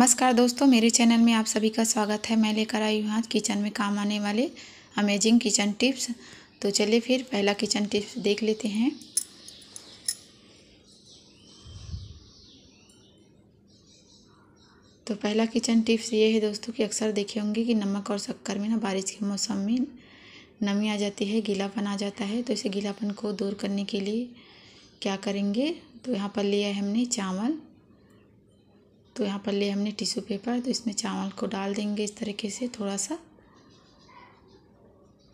नमस्कार दोस्तों मेरे चैनल में आप सभी का स्वागत है मैं लेकर आई हूँ आज किचन में काम आने वाले अमेजिंग किचन टिप्स तो चलिए फिर पहला किचन टिप्स देख लेते हैं तो पहला किचन टिप्स ये है दोस्तों कि अक्सर देखे होंगे कि नमक और शक्कर में ना बारिश के मौसम में नमी आ जाती है गीलापन आ जाता है तो इसे गीलापन को दूर करने के लिए क्या करेंगे तो यहाँ पर लिया है हमने चावल तो यहाँ पर ले हमने टिश्यू पेपर तो इसमें चावल को डाल देंगे इस तरीके से थोड़ा सा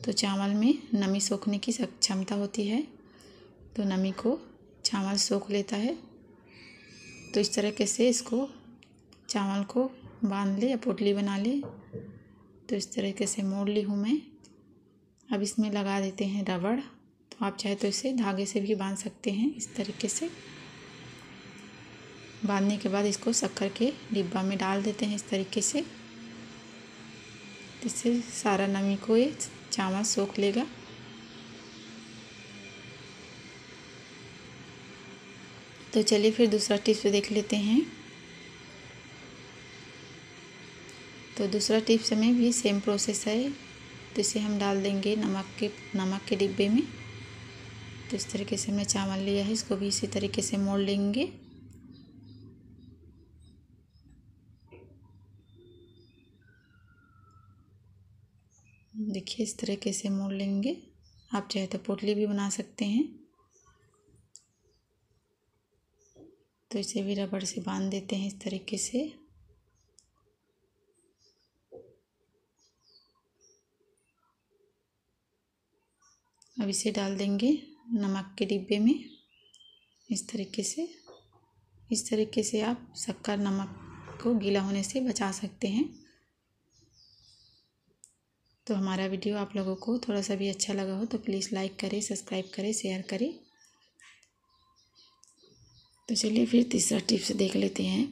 तो चावल में नमी सोखने की क्षमता होती है तो नमी को चावल सोख लेता है तो इस तरीके से इसको चावल को बांध ले या पोटली बना ले तो इस तरीके से मोड़ ली हूँ मैं अब इसमें लगा देते हैं रबड़ तो आप चाहे तो इसे धागे से भी बांध सकते हैं इस तरीके से बांधने के बाद इसको शक्कर के डिब्बा में डाल देते हैं इस तरीके से इससे सारा नमी को ये चावल सोख लेगा तो चलिए फिर दूसरा टिप्स देख लेते हैं तो दूसरा टिप्स में भी सेम प्रोसेस है तो इसे हम डाल देंगे नमक के नमक के डिब्बे में तो इस तरीके से हमने चावल लिया है इसको भी इसी तरीके से मोड़ लेंगे देखिए इस तरीके से मोड़ लेंगे आप चाहे तो पोटली भी बना सकते हैं तो इसे भी रबड़ से बांध देते हैं इस तरीके से अब इसे डाल देंगे नमक के डिब्बे में इस तरीके से इस तरीके से आप शक्कर नमक को गीला होने से बचा सकते हैं तो हमारा वीडियो आप लोगों को थोड़ा सा भी अच्छा लगा हो तो प्लीज़ लाइक करें सब्सक्राइब करें शेयर करें तो चलिए फिर तीसरा टिप्स देख लेते हैं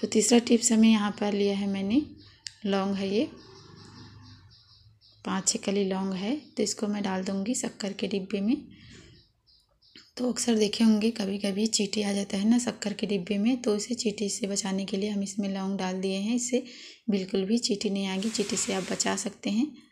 तो तीसरा टिप्स हमें यहाँ पर लिया है मैंने लौंग है ये पाँच छः कली लौंग है तो इसको मैं डाल दूँगी शक्कर के डिब्बे में तो अक्सर देखे होंगे कभी कभी चींटी आ जाता है ना शक्कर के डिब्बे में तो इसे चींटी से बचाने के लिए हम इसमें लौंग डाल दिए हैं इससे बिल्कुल भी चींटी नहीं आएगी चीटी से आप बचा सकते हैं